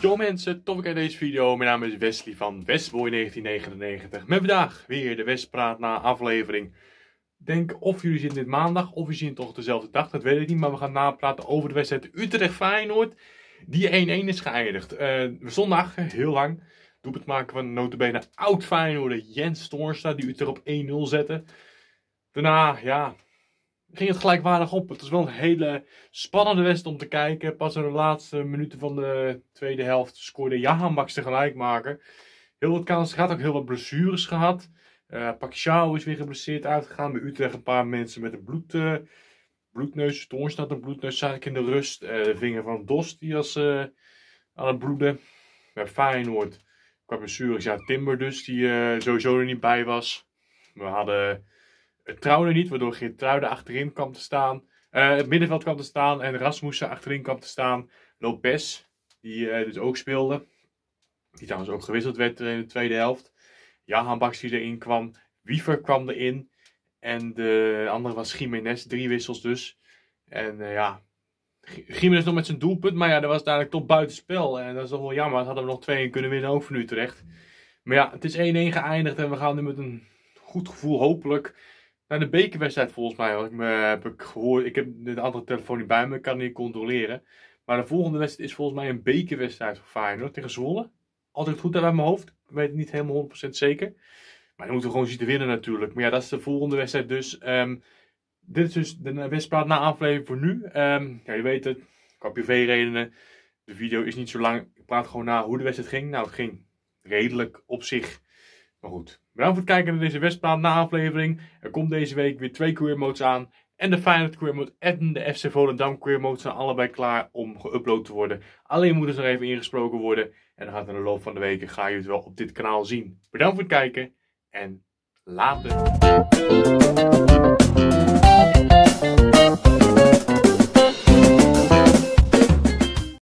Yo mensen, tof in deze video. Mijn naam is Wesley van Westboy1999. Met vandaag weer de Westpraat na aflevering. Denk of jullie zien dit maandag of jullie zien toch dezelfde dag, dat weet ik niet. Maar we gaan napraten over de wedstrijd Utrecht-Feyenoord. Die 1-1 is geëindigd. Uh, eh, zondag, heel lang, doe het maken van notabene oud Feyenoord Jens Toornstra. Die Utrecht op 1-0 zette. Daarna, ja, ging het gelijkwaardig op. Het was wel een hele spannende wedstrijd om te kijken. Pas in de laatste minuten van de tweede helft scoorde Jahan tegelijk maken. Heel wat kansen gehad, ook heel wat blessures gehad. Uh, eh, Pacquiao is weer geblesseerd uitgegaan. Bij Utrecht een paar mensen met een bloed, eh, bloedneus. Toorns had een bloedneus, zag ik in de rust. Eh, de vinger van Dost, die was aan het bloeden. Bij Feyenoord qua blessures, ja, Timber dus, die sowieso er niet bij was. We hadden trouwde niet, waardoor Geertruiden achterin kwam te staan. Uh, het middenveld kwam te staan en Rasmussen achterin kwam te staan. Lopez, die eh, dus ook speelde. Die trouwens ook gewisseld werd eh, in de tweede helft. Jahan Baks die erin kwam. Wiever kwam erin. En de andere was Jiménez, drie wissels dus. En ja, Jiménez nog met zijn doelpunt. Maar ja, dat was dadelijk tot buitenspel. En dat is toch wel jammer. hadden we nog twee in kunnen winnen, ook voor nu terecht. Maar ja, het is 1-1 geëindigd en we gaan nu met een goed gevoel hopelijk nou, de bekerwedstrijd volgens mij, ik me heb gehoord. Ik heb de aantal telefoon niet bij me, ik kan het niet controleren. Maar de volgende wedstrijd is volgens mij een bekerwedstrijd voor Feyenoord tegen Zwolle. Altijd goed uit mijn hoofd, ik weet het niet helemaal 100% zeker. Maar dan moeten we gewoon zien te winnen natuurlijk. Maar ja, dat is de volgende wedstrijd dus. Ehm, dit is dus de wedstrijd na aflevering voor nu. Ehm, ja, je weet het, KPV-redenen. De video is niet zo lang. Ik praat gewoon na hoe de wedstrijd ging. Nou, het ging redelijk op zich maar goed, bedankt voor het kijken naar deze Westplaat na aflevering. Er komt deze week weer twee queer modes aan. En de Feyenoord queer mode en de FC Volendam queer mode zijn allebei klaar om geüpload te worden. Alleen moeten ze nog even ingesproken worden. En dan gaat in de loop van de weken ga je het wel op dit kanaal zien. Bedankt voor het kijken en later.